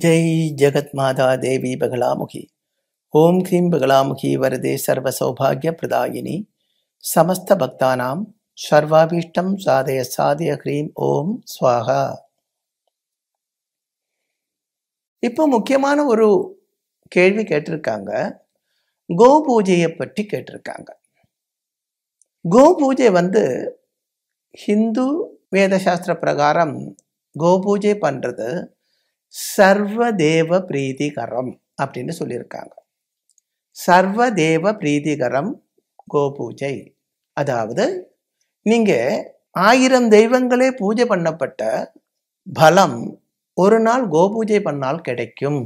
ஜெய் ஜெகத் மாதா தேவி பகலாமுகி ஓம் கிரீம் பகலாமுகி வரதே சர்வ சௌபாகிய பிரதாயினி சமஸ்த பக்தானாம் சர்வாபீஷ்டம் சாதய சாதய ஹ்ரீம் ஓம் ஸ்வாகா இப்போ முக்கியமான ஒரு கேள்வி கேட்டிருக்காங்க கோ பூஜையை பற்றி கேட்டிருக்காங்க கோ பூஜை வந்து ஹிந்து வேதசாஸ்திர பிரகாரம் கோ பூஜை பண்ணுறது சர்வதேவ பிரீதிகரம் அப்படின்னு சொல்லியிருக்காங்க சர்வதேவ பிரீதிகரம் கோபூஜை அதாவது நீங்கள் ஆயிரம் தெய்வங்களே பூஜை பண்ணப்பட்ட பலம் ஒரு நாள் கோபூஜை பண்ணால் கிடைக்கும்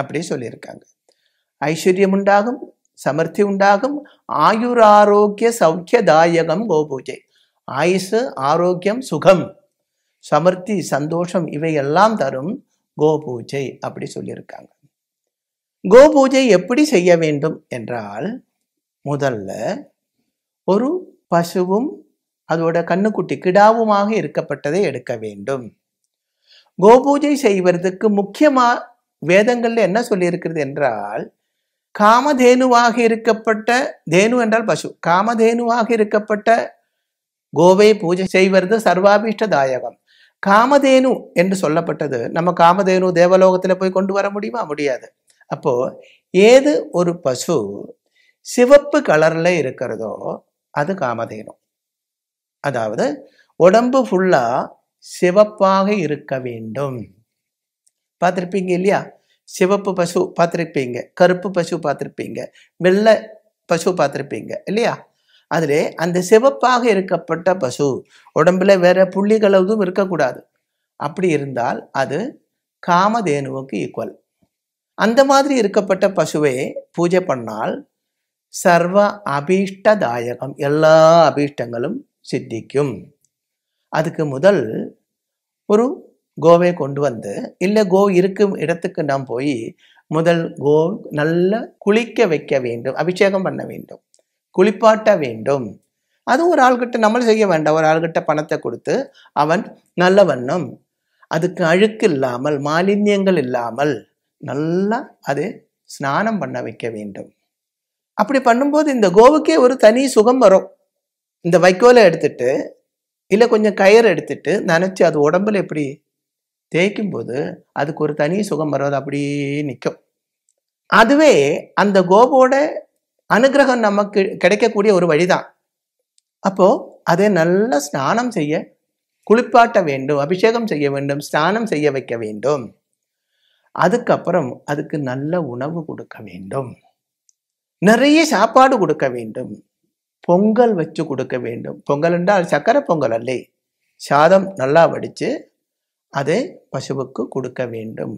அப்படி சொல்லியிருக்காங்க ஐஸ்வர்யம் உண்டாகும் சமர்த்தி உண்டாகும் ஆயுர் ஆரோக்கிய சௌக்கியதாயகம் கோபூஜை ஆயுசு ஆரோக்கியம் சுகம் சமர்த்தி சந்தோஷம் இவையெல்லாம் தரும் கோ பூஜை அப்படி சொல்லியிருக்காங்க கோ பூஜை எப்படி செய்ய வேண்டும் என்றால் முதல்ல ஒரு பசுவும் அதோட கண்ணுக்குட்டி கிடாவுமாக இருக்கப்பட்டதை எடுக்க வேண்டும் கோபூஜை செய்வதற்கு முக்கியமாக வேதங்களில் என்ன சொல்லியிருக்கிறது என்றால் காமதேனுவாக இருக்கப்பட்ட தேனு என்றால் பசு காமதேனுவாக இருக்கப்பட்ட கோவை பூஜை செய்வது சர்வாபீஷ்ட தாயகம் காமதேனு என்று சொல்லப்பட்டது நம்ம காமதேனு தேவலோகத்தில் போய் கொண்டு வர முடியுமா முடியாது அப்போ ஏது ஒரு பசு சிவப்பு கலரில் இருக்கிறதோ அது காமதேனு அதாவது உடம்பு ஃபுல்லா சிவப்பாக இருக்க வேண்டும் பார்த்துருப்பீங்க இல்லையா சிவப்பு பசு பார்த்துருப்பீங்க கருப்பு பசு பார்த்துருப்பீங்க வெள்ளை பசு பார்த்துருப்பீங்க இல்லையா அதில் அந்த சிவப்பாக இருக்கப்பட்ட பசு உடம்புல வேற புள்ளிகளவும் இருக்கக்கூடாது அப்படி இருந்தால் அது காமதேனுவுக்கு ஈக்குவல் அந்த மாதிரி இருக்கப்பட்ட பசுவை பூஜை பண்ணால் சர்வ அபீஷ்டதாயகம் எல்லா அபீஷ்டங்களும் சித்திக்கும் அதுக்கு முதல் ஒரு கோவை கொண்டு வந்து இல்லை கோ இருக்கும் இடத்துக்கு நாம் போய் முதல் கோ நல்ல குளிக்க வைக்க வேண்டும் அபிஷேகம் பண்ண வேண்டும் குளிப்பாட்ட வேண்டும் அது ஒரு ஆள்கிட்ட நம்ம செய்ய வேண்டாம் ஒரு ஆள்கிட்ட பணத்தை கொடுத்து அவன் நல்ல வண்ணம் அதுக்கு அழுக்கு இல்லாமல் மாலின்யங்கள் இல்லாமல் நல்லா அது ஸ்நானம் பண்ண வைக்க வேண்டும் அப்படி பண்ணும்போது இந்த கோவுக்கே ஒரு தனி சுகம் வரும் இந்த வைக்கோலை எடுத்துட்டு இல்லை கொஞ்சம் கயிறு எடுத்துட்டு நினச்சி அது உடம்புல எப்படி தேய்க்கும் போது அதுக்கு ஒரு தனி சுகம் வரும் அது அப்படியே நிற்கும் அதுவே அந்த கோவோட அனுகிரகம் நமக்கு கிடைக்கக்கூடிய ஒரு வழிதான் அப்போ அதை நல்லா ஸ்நானம் செய்ய குளிப்பாட்ட வேண்டும் அபிஷேகம் செய்ய வேண்டும் ஸ்நானம் செய்ய வைக்க வேண்டும் அதுக்கப்புறம் அதுக்கு நல்ல உணவு கொடுக்க வேண்டும் நிறைய சாப்பாடு கொடுக்க வேண்டும் பொங்கல் வச்சு கொடுக்க வேண்டும் பொங்கல் என்றால் சக்கரை பொங்கல் அல்லே சாதம் நல்லா வடித்து அதை பசுவுக்கு கொடுக்க வேண்டும்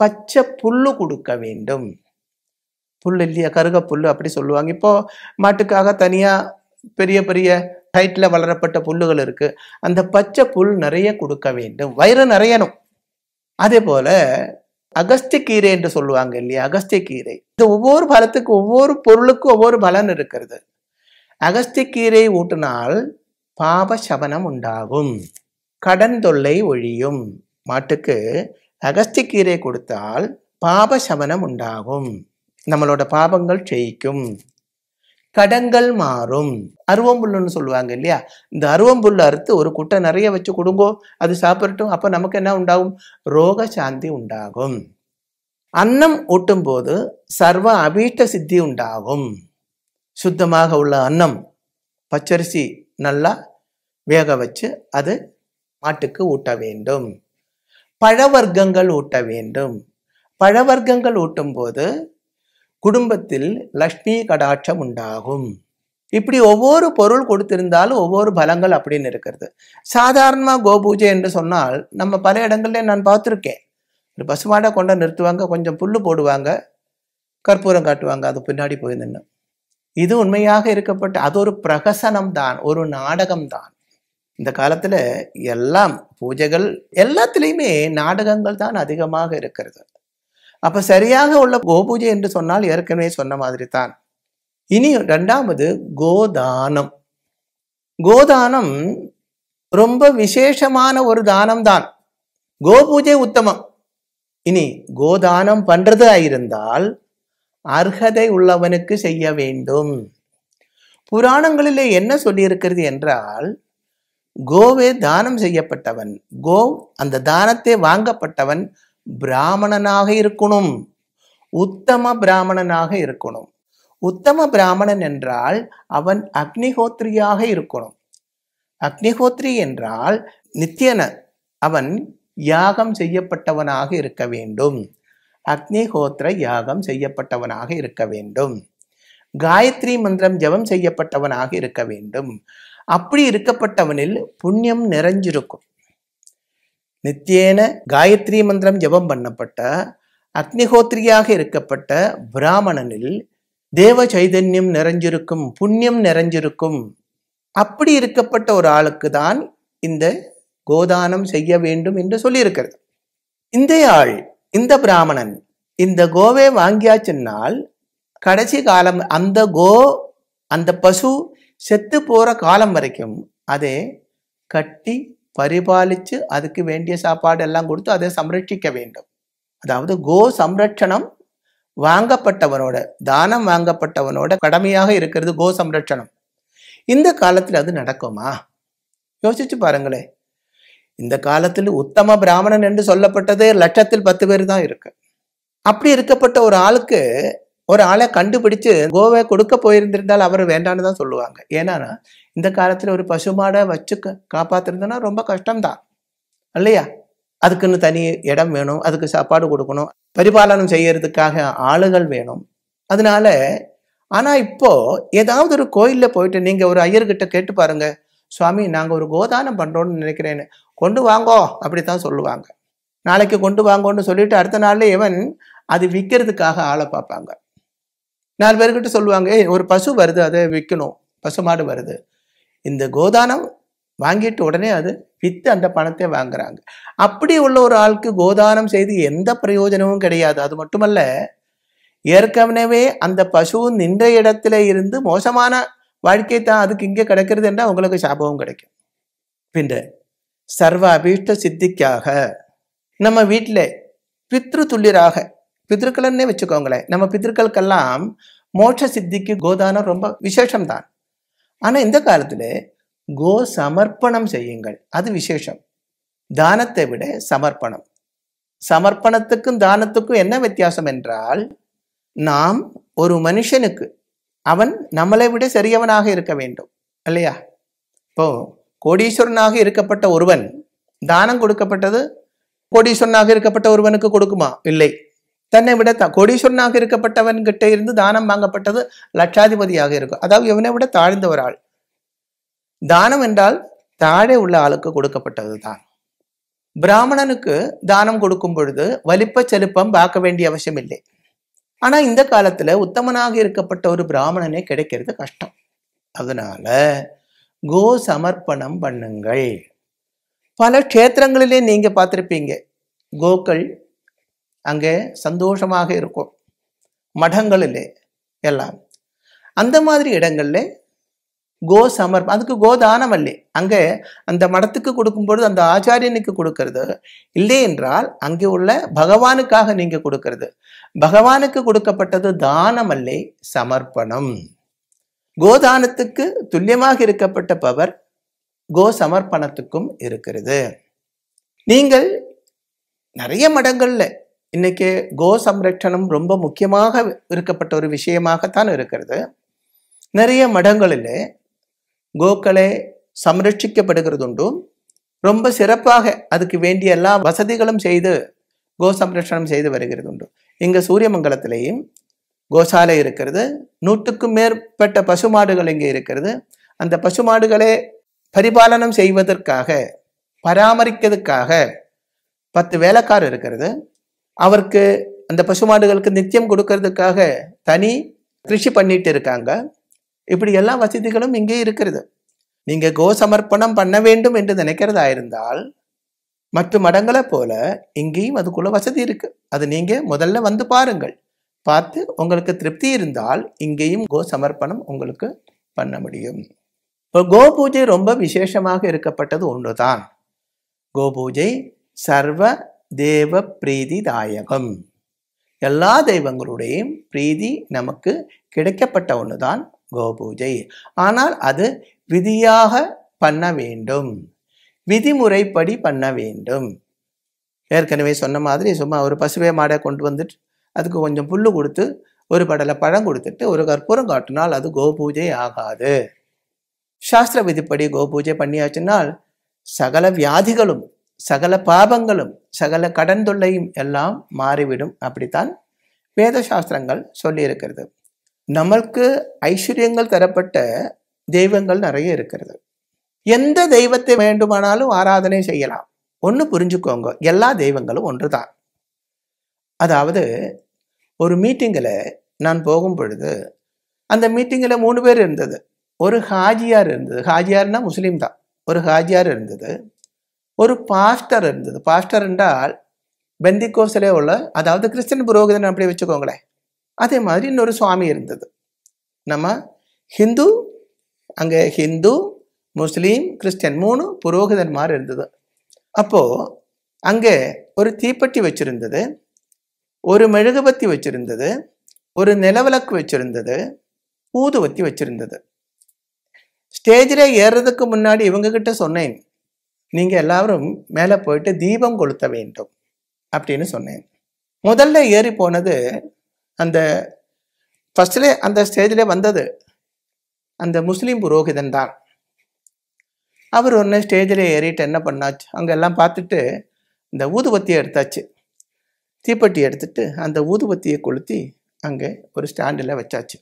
பச்சை புல்லு கொடுக்க வேண்டும் புல் இல்லையா கருகப்புல் அப்படி சொல்லுவாங்க இப்போது மாட்டுக்காக தனியாக பெரிய பெரிய ஹைட்டில் வளரப்பட்ட புல்லுகள் இருக்குது அந்த பச்சை புல் நிறைய கொடுக்க வேண்டும் வயிறு நிறையணும் அதே போல் அகஸ்திய கீரை என்று சொல்லுவாங்க இல்லையா அகஸ்திய கீரை இந்த ஒவ்வொரு பலத்துக்கு ஒவ்வொரு பொருளுக்கும் ஒவ்வொரு பலன் இருக்கிறது அகஸ்திய கீரை ஊட்டினால் பாப சபனம் உண்டாகும் கடன் தொல்லை ஒழியும் மாட்டுக்கு அகஸ்தி கீரை கொடுத்தால் பாப சபனம் உண்டாகும் நம்மளோட பாபங்கள் ஜெயிக்கும் கடங்கள் மாறும் அருவம்புல்லுன்னு சொல்லுவாங்க இல்லையா இந்த அருவம்புல் அறுத்து ஒரு குட்டை நிறைய வச்சு கொடுங்கோ அது சாப்பிடட்டும் அப்போ நமக்கு என்ன உண்டாகும் ரோக சாந்தி உண்டாகும் அன்னம் ஊட்டும்போது சர்வ அபீஷ்ட சித்தி உண்டாகும் சுத்தமாக உள்ள அன்னம் பச்சரிசி நல்லா வேக வச்சு அது மாட்டுக்கு ஊட்ட வேண்டும் பழவர்க்கங்கள் ஊட்ட வேண்டும் பழவர்க்கங்கள் ஊட்டும் போது குடும்பத்தில் லக்ஷ்மி கடாட்சம் உண்டாகும் இப்படி ஒவ்வொரு பொருள் கொடுத்திருந்தாலும் ஒவ்வொரு பலங்கள் அப்படின்னு இருக்கிறது சாதாரணமாக கோபூஜை என்று சொன்னால் நம்ம பல இடங்கள்ல நான் பார்த்துருக்கேன் ஒரு பசுமாடை கொண்டு நிறுத்துவாங்க கொஞ்சம் புல் போடுவாங்க கற்பூரம் காட்டுவாங்க அது பின்னாடி போய் நின்று இது உண்மையாக இருக்கப்பட்ட அது ஒரு பிரகசனம் தான் ஒரு நாடகம் தான் இந்த காலத்தில் எல்லாம் பூஜைகள் எல்லாத்துலேயுமே நாடகங்கள் தான் அதிகமாக இருக்கிறது அப்போ சரியாக உள்ள கோபூஜை என்று சொன்னால் ஏற்கனவே சொன்ன மாதிரி தான் இனி ரெண்டாவது கோதானம் கோதானம் ரொம்ப விசேஷமான ஒரு தானம் தான் கோபூஜை உத்தமம் இனி கோதானம் பண்றது ஆயிருந்தால் அர்ஹதை உள்ளவனுக்கு செய்ய வேண்டும் புராணங்களிலே என்ன சொல்லியிருக்கிறது என்றால் கோவே தானம் செய்யப்பட்டவன் கோ அந்த தானத்தை வாங்கப்பட்டவன் பிராமணனாக இருக்கணும் உத்தம பிராமணனாக இருக்கணும் உத்தம பிராமணன் என்றால் அவன் அக்னிஹோத்ரியாக இருக்கணும் அக்னிஹோத்ரி என்றால் நித்தியன அவன் யாகம் செய்யப்பட்டவனாக இருக்க வேண்டும் அக்னிஹோத்திர யாகம் செய்யப்பட்டவனாக இருக்க வேண்டும் காயத்ரி மந்திரம் ஜபம் செய்யப்பட்டவனாக இருக்க வேண்டும் அப்படி இருக்கப்பட்டவனில் புண்ணியம் நிறைஞ்சிருக்கும் நித்தியேன காயத்ரி மந்திரம் ஜபம் பண்ணப்பட்ட அக்னிஹோத்திரியாக இருக்கப்பட்ட பிராமணனில் தேவ சைதன்யம் நிறைஞ்சிருக்கும் புண்ணியம் நிறைஞ்சிருக்கும் அப்படி இருக்கப்பட்ட ஒரு ஆளுக்கு தான் இந்த கோதானம் செய்ய வேண்டும் என்று சொல்லியிருக்கிறது இந்த ஆள் இந்த பிராமணன் இந்த கோவை வாங்கியாச்சுன்னால் கடைசி காலம் அந்த கோ அந்த பசு செத்து போகிற காலம் வரைக்கும் அதை கட்டி பரிபாலித்து அதுக்கு வேண்டிய சாப்பாடு எல்லாம் கொடுத்து அதை சம்ரட்சிக்க வேண்டும் அதாவது கோ சம்ரட்சணம் வாங்கப்பட்டவனோட தானம் வாங்கப்பட்டவனோட கடமையாக இருக்கிறது கோ சம்ரட்சணம் இந்த காலத்தில் அது நடக்குமா யோசிச்சு பாருங்களேன் இந்த காலத்தில் உத்தம பிராமணன் என்று சொல்லப்பட்டதே லட்சத்தில் பத்து பேர் தான் இருக்கு அப்படி இருக்கப்பட்ட ஒரு ஆளுக்கு ஒரு ஆளை கண்டுபிடிச்சு கோவை கொடுக்க போயிருந்திருந்தால் அவர் வேண்டான்னு தான் சொல்லுவாங்க ஏன்னா இந்த காலத்தில் ஒரு பசுமாடை வச்சு காப்பாத்திருந்தோன்னா ரொம்ப கஷ்டம்தான் இல்லையா அதுக்குன்னு தனி இடம் வேணும் அதுக்கு சாப்பாடு கொடுக்கணும் பரிபாலனம் செய்யறதுக்காக ஆளுகள் வேணும் அதனால ஆனால் இப்போ ஏதாவது ஒரு கோயிலில் போயிட்டு நீங்கள் ஒரு ஐயர்கிட்ட கேட்டு பாருங்க சுவாமி நாங்கள் ஒரு கோதானம் பண்ணுறோன்னு நினைக்கிறேன்னு கொண்டு வாங்கோ அப்படி தான் சொல்லுவாங்க நாளைக்கு கொண்டு வாங்கோன்னு சொல்லிட்டு அடுத்த நாளில் இவன் அது விற்கிறதுக்காக ஆளை பார்ப்பாங்க நாலு பேர்கிட்ட சொல்லுவாங்க ஏய் ஒரு பசு வருது அதை விற்கணும் பசு மாடு வருது இந்த கோதானம் வாங்கிட்டு உடனே அது விற்று அந்த பணத்தை வாங்குறாங்க அப்படி உள்ள ஒரு ஆளுக்கு கோதானம் செய்து எந்த பிரயோஜனமும் கிடையாது அது மட்டுமல்ல ஏற்கனவே அந்த பசு நின்ற இடத்துல இருந்து மோசமான வாழ்க்கை தான் அதுக்கு இங்கே கிடைக்கிறது என்றால் உங்களுக்கு சாபமும் கிடைக்கும் பின் சர்வ அபீஷ்ட சித்திக்காக நம்ம வீட்டில் பித்ரு துள்ளிராக பித்திருக்கள்னே வச்சுக்கோங்களேன் நம்ம பித்திருக்களுக்கெல்லாம் மோட்ச சித்திக்கு கோதானம் ரொம்ப விசேஷம்தான் ஆனால் இந்த காலத்தில் கோ சமர்ப்பணம் செய்யுங்கள் அது விசேஷம் தானத்தை விட சமர்ப்பணம் சமர்ப்பணத்துக்கும் தானத்துக்கும் என்ன வித்தியாசம் என்றால் நாம் ஒரு மனுஷனுக்கு அவன் நம்மளை விட சரியவனாக இருக்க வேண்டும் இல்லையா இப்போ கோடீஸ்வரனாக இருக்கப்பட்ட ஒருவன் தானம் கொடுக்கப்பட்டது கோடீஸ்வரனாக இருக்கப்பட்ட ஒருவனுக்கு கொடுக்குமா இல்லை தன்னை விட த கோடீஸ்வரனாக இருக்கப்பட்டவன் கிட்ட இருந்து தானம் வாங்கப்பட்டது லட்சாதிபதியாக இருக்கும் அதாவது இவனை விட தாழ்ந்த ஒரு ஆள் தானம் என்றால் தாழே உள்ள ஆளுக்கு கொடுக்கப்பட்டது தான் பிராமணனுக்கு தானம் கொடுக்கும் பொழுது வலிப்ப செலுப்பம் பார்க்க வேண்டிய அவசியம் இல்லை ஆனா இந்த காலத்துல உத்தமனாக இருக்கப்பட்ட ஒரு பிராமணனே கிடைக்கிறது கஷ்டம் அதனால கோ சமர்ப்பணம் பண்ணுங்கள் பல கஷேத்திரங்களிலே நீங்க பார்த்துருப்பீங்க கோக்கள் அங்கே சந்தோஷமாக இருக்கும் மடங்களில் எல்லாம் அந்த மாதிரி இடங்களில் கோ சமர்ப்பம் அதுக்கு கோதானம் அல்ல அங்கே அந்த மடத்துக்கு கொடுக்கும்பொழுது அந்த ஆச்சாரியனுக்கு கொடுக்கறது இல்லை என்றால் அங்கே உள்ள பகவானுக்காக நீங்கள் கொடுக்கறது பகவானுக்கு கொடுக்கப்பட்டது தானம் அல்ல சமர்ப்பணம் கோதானத்துக்கு துல்லியமாக இருக்கப்பட்ட பவர் கோ சமர்ப்பணத்துக்கும் இருக்கிறது நீங்கள் நிறைய மடங்களில் இன்றைக்கி கோ சம்ரட்சணம் ரொம்ப முக்கியமாக இருக்கப்பட்ட ஒரு விஷயமாகத்தான் இருக்கிறது நிறைய மடங்களில் கோக்களை சம்ரட்சிக்கப்படுகிறதுண்டும் ரொம்ப சிறப்பாக அதுக்கு வேண்டிய எல்லா வசதிகளும் செய்து கோ சம்ரட்சணம் செய்து வருகிறது உண்டு இங்கே சூரியமங்கலத்திலேயும் கோசாலை இருக்கிறது நூற்றுக்கும் மேற்பட்ட பசுமாடுகள் இங்கே இருக்கிறது அந்த பசுமாடுகளை பரிபாலனம் செய்வதற்காக பராமரிக்கிறதுக்காக பத்து வேலைக்காரர் இருக்கிறது அவருக்கு அந்த பசுமாடுகளுக்கு நித்தியம் கொடுக்கறதுக்காக தனி கிருஷி பண்ணிட்டு இருக்காங்க இப்படி எல்லா வசதிகளும் இங்கே இருக்கிறது நீங்கள் கோ சமர்ப்பணம் பண்ண வேண்டும் என்று நினைக்கிறதா இருந்தால் மற்ற மடங்களை போல இங்கேயும் அதுக்குள்ள வசதி இருக்கு அது நீங்கள் முதல்ல வந்து பாருங்கள் பார்த்து உங்களுக்கு திருப்தி இருந்தால் இங்கேயும் கோ சமர்ப்பணம் உங்களுக்கு பண்ண முடியும் இப்போ கோ பூஜை ரொம்ப விசேஷமாக இருக்கப்பட்டது ஒன்று தான் கோ பூஜை சர்வ தேவ பிரீதி தாயகம் எல்லா தெய்வங்களுடையும் பிரீதி நமக்கு கிடைக்கப்பட்ட ஒன்று தான் கோபூஜை ஆனால் அது விதியாக பண்ண வேண்டும் விதிமுறைப்படி பண்ண வேண்டும் ஏற்கனவே சொன்ன மாதிரி சும்மா ஒரு பசுவே மாடை கொண்டு வந்துட்டு அதுக்கு கொஞ்சம் புல்லு கொடுத்து ஒரு படலை பழம் கொடுத்துட்டு ஒரு கற்பூரம் காட்டினால் அது கோபூஜை ஆகாது சாஸ்திர விதிப்படி கோபூஜை பண்ணியாச்சுன்னால் சகல வியாதிகளும் சகல பாபங்களும் சகல கடன் தொல்லையும் எல்லாம் மாறிவிடும் அப்படித்தான் வேத சாஸ்திரங்கள் சொல்லியிருக்கிறது நம்மளுக்கு ஐஸ்வர்யங்கள் தரப்பட்ட தெய்வங்கள் நிறைய இருக்கிறது எந்த தெய்வத்தை வேண்டுமானாலும் ஆராதனை செய்யலாம் ஒன்று புரிஞ்சுக்கோங்க எல்லா தெய்வங்களும் ஒன்று தான் அதாவது ஒரு மீட்டிங்கில் நான் போகும் பொழுது அந்த மீட்டிங்கில் மூணு பேர் இருந்தது ஒரு ஹாஜியார் இருந்தது ஹாஜியார்னா முஸ்லீம் தான் ஒரு ஹாஜியார் இருந்தது ஒரு பாஸ்டர் இருந்தது பாஸ்டர் என்றால் பெந்திகோஸ்லே உள்ள அதாவது கிறிஸ்டின் புரோகிதன் அப்படி வச்சுக்கோங்களேன் அதே மாதிரி இன்னொரு சுவாமி இருந்தது நம்ம ஹிந்து அங்கே ஹிந்து முஸ்லீம் கிறிஸ்டியன் மூணு புரோகிதன் மாதிரி இருந்தது அப்போது அங்கே ஒரு தீப்பெட்டி வச்சுருந்தது ஒரு மெழுகுபத்தி வச்சுருந்தது ஒரு நிலவிளக்கு வச்சுருந்தது ஊதுவத்தி வச்சுருந்தது ஸ்டேஜில் ஏறுறதுக்கு முன்னாடி இவங்கக்கிட்ட சொன்னேன் நீங்கள் எல்லாரும் மேலே போயிட்டு தீபம் கொளுத்த வேண்டும் அப்படின்னு சொன்னேன் முதல்ல ஏறி போனது அந்த ஃபஸ்ட்டில் அந்த ஸ்டேஜில் வந்தது அந்த முஸ்லீம் புரோகிதன் தான் அவர் ஒன்று ஸ்டேஜில் ஏறிட்டு என்ன பண்ணாச்சு அங்கெல்லாம் பார்த்துட்டு இந்த ஊதுபத்தியை எடுத்தாச்சு தீப்பெட்டி எடுத்துட்டு அந்த ஊதுபத்தியை கொளுத்தி அங்கே ஒரு ஸ்டாண்டில் வச்சாச்சு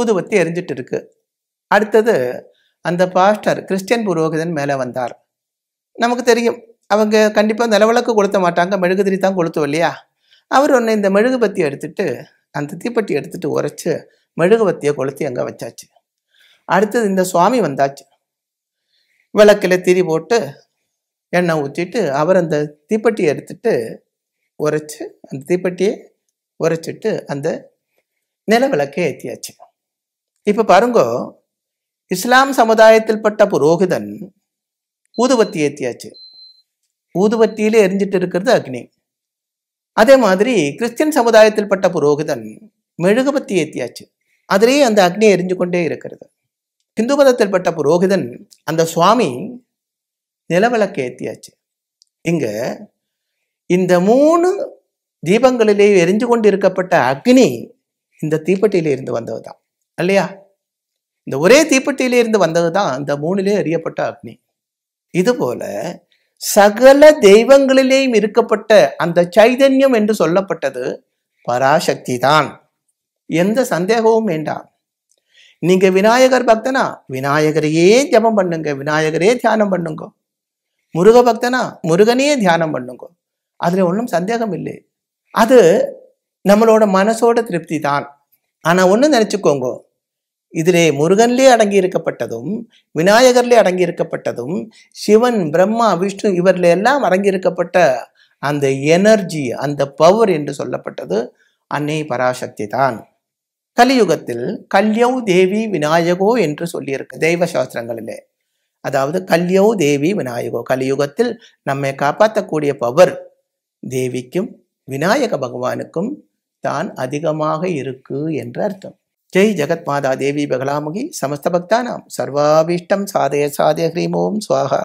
ஊதுபத்தி எரிஞ்சிட்டு இருக்கு அடுத்தது அந்த பாஸ்டர் கிறிஸ்டியன் புரோகிதன் மேலே வந்தார் நமக்கு தெரியும் அவங்க கண்டிப்பாக நிலவிளக்கு கொளுத்த மாட்டாங்க மெழுகுதிரி தான் கொளுத்துவோம் இல்லையா அவர் ஒன்று இந்த மெழுகு பத்தியை எடுத்துட்டு அந்த தீப்பெட்டி எடுத்துட்டு உரைச்சி மெழுகுவத்தியை கொளுத்தி அங்கே வச்சாச்சு அடுத்தது இந்த சுவாமி வந்தாச்சு விளக்கில் திரி போட்டு எண்ணெய் ஊற்றிட்டு அவர் அந்த தீப்பெட்டியை எடுத்துட்டு உரைச்சி அந்த தீப்பெட்டியை உரைச்சிட்டு அந்த நில விளக்கை ஏற்றியாச்சு இப்போ பாருங்கோ இஸ்லாம் சமுதாயத்தில் பட்ட புரோகிதன் ஊதுபத்தி ஏற்றியாச்சு ஊதுபத்தியிலே எரிஞ்சிட்டு இருக்கிறது அக்னி அதே மாதிரி கிறிஸ்டின் சமுதாயத்தில் பட்ட புரோகிதன் மெழுகுபத்தி ஏற்றியாச்சு அதிலேயே அந்த அக்னி எரிஞ்சு கொண்டே இருக்கிறது இந்து மதத்தில் பட்ட புரோகிதன் அந்த சுவாமி நிலவிளக்கு ஏற்றியாச்சு இங்க இந்த மூணு தீபங்களிலே எரிஞ்சு கொண்டு இருக்கப்பட்ட அக்னி இந்த தீப்பெட்டியிலிருந்து இருந்து வந்தது தான் இல்லையா இந்த ஒரே தீப்பெட்டியில இருந்து வந்தது தான் இந்த மூணிலே அறியப்பட்ட அக்னி இதுபோல சகல தெய்வங்களிலேயும் இருக்கப்பட்ட அந்த சைதன்யம் என்று சொல்லப்பட்டது பராசக்தி தான் எந்த சந்தேகமும் வேண்டாம் நீங்க விநாயகர் பக்தனா விநாயகரையே ஜபம் பண்ணுங்க விநாயகரே தியானம் பண்ணுங்க முருக பக்தனா முருகனையே தியானம் பண்ணுங்க அதுல ஒன்றும் சந்தேகம் இல்லை அது நம்மளோட மனசோட திருப்தி தான் ஆனா ஒன்று நினச்சிக்கோங்க இதிலே முருகன்லே அடங்கி இருக்கப்பட்டதும் விநாயகர்லே அடங்கி இருக்கப்பட்டதும் சிவன் பிரம்மா விஷ்ணு இவர்ல எல்லாம் அடங்கி இருக்கப்பட்ட அந்த எனர்ஜி அந்த பவர் என்று சொல்லப்பட்டது அன்னை பராசக்தி தான் கலியுகத்தில் கல்யௌ தேவி விநாயகோ என்று சொல்லியிருக்கு தெய்வ சாஸ்திரங்களிலே அதாவது கல்யௌ தேவி விநாயகோ கலியுகத்தில் நம்மை காப்பாற்றக்கூடிய பவர் தேவிக்கும் விநாயக பகவானுக்கும் தான் அதிகமாக இருக்கு என்று அர்த்தம் ஜெய் ஜெகத் மாதா தேவி பகலாமுகி சமஸ்த பக்தானாம் சர்வாபீஷ்டம் சாதய சாதய ஹ்ரீம் சுவாகா